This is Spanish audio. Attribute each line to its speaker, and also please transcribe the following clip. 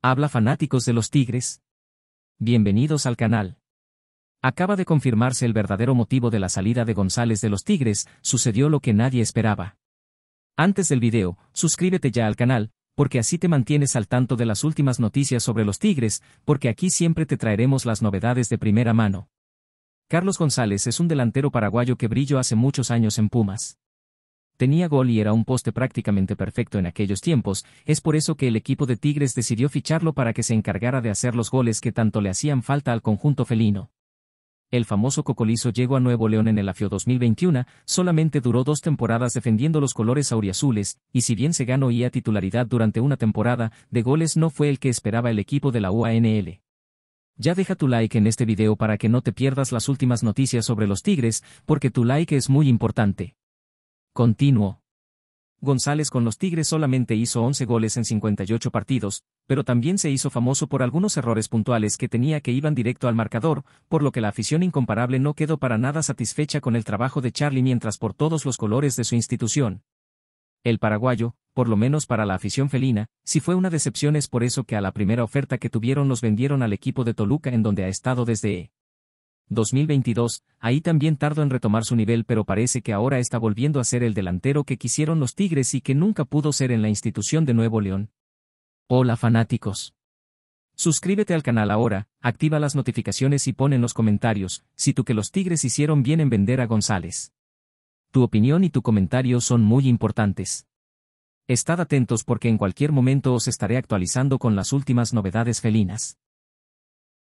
Speaker 1: Habla fanáticos de los Tigres. Bienvenidos al canal. Acaba de confirmarse el verdadero motivo de la salida de González de los Tigres, sucedió lo que nadie esperaba. Antes del video, suscríbete ya al canal, porque así te mantienes al tanto de las últimas noticias sobre los Tigres, porque aquí siempre te traeremos las novedades de primera mano. Carlos González es un delantero paraguayo que brilló hace muchos años en Pumas. Tenía gol y era un poste prácticamente perfecto en aquellos tiempos, es por eso que el equipo de Tigres decidió ficharlo para que se encargara de hacer los goles que tanto le hacían falta al conjunto felino. El famoso Cocolizo llegó a Nuevo León en el AFIO 2021, solamente duró dos temporadas defendiendo los colores auriazules, y si bien se ganó y a titularidad durante una temporada, de goles no fue el que esperaba el equipo de la UANL. Ya deja tu like en este video para que no te pierdas las últimas noticias sobre los Tigres, porque tu like es muy importante. Continuo. González con los Tigres solamente hizo 11 goles en 58 partidos, pero también se hizo famoso por algunos errores puntuales que tenía que iban directo al marcador, por lo que la afición incomparable no quedó para nada satisfecha con el trabajo de Charlie mientras por todos los colores de su institución. El paraguayo, por lo menos para la afición felina, si fue una decepción es por eso que a la primera oferta que tuvieron los vendieron al equipo de Toluca en donde ha estado desde E. 2022, ahí también tardó en retomar su nivel pero parece que ahora está volviendo a ser el delantero que quisieron los Tigres y que nunca pudo ser en la institución de Nuevo León. Hola fanáticos. Suscríbete al canal ahora, activa las notificaciones y pon en los comentarios, si tú que los Tigres hicieron bien en vender a González. Tu opinión y tu comentario son muy importantes. Estad atentos porque en cualquier momento os estaré actualizando con las últimas novedades felinas.